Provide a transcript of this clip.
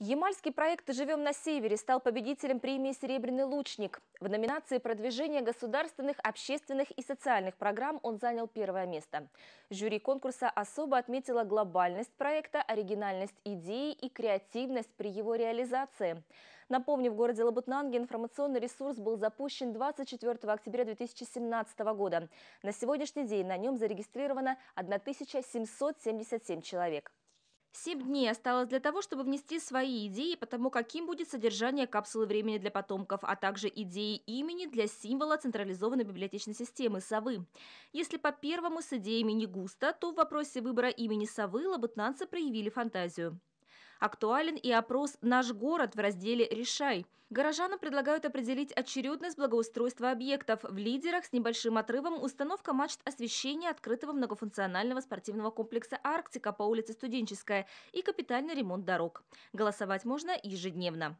Ямальский проект «Живем на севере» стал победителем премии «Серебряный лучник». В номинации «Продвижение государственных, общественных и социальных программ» он занял первое место. Жюри конкурса особо отметило глобальность проекта, оригинальность идеи и креативность при его реализации. Напомню, в городе Лабутнанге информационный ресурс был запущен 24 октября 2017 года. На сегодняшний день на нем зарегистрировано 1777 человек. Семь дней осталось для того, чтобы внести свои идеи по тому, каким будет содержание капсулы времени для потомков, а также идеи имени для символа централизованной библиотечной системы «Совы». Если по первому с идеями не густо, то в вопросе выбора имени «Совы» лабутнанцы проявили фантазию. Актуален и опрос «Наш город» в разделе «Решай». Горожанам предлагают определить очередность благоустройства объектов. В лидерах с небольшим отрывом установка мачт освещения открытого многофункционального спортивного комплекса «Арктика» по улице Студенческая и капитальный ремонт дорог. Голосовать можно ежедневно.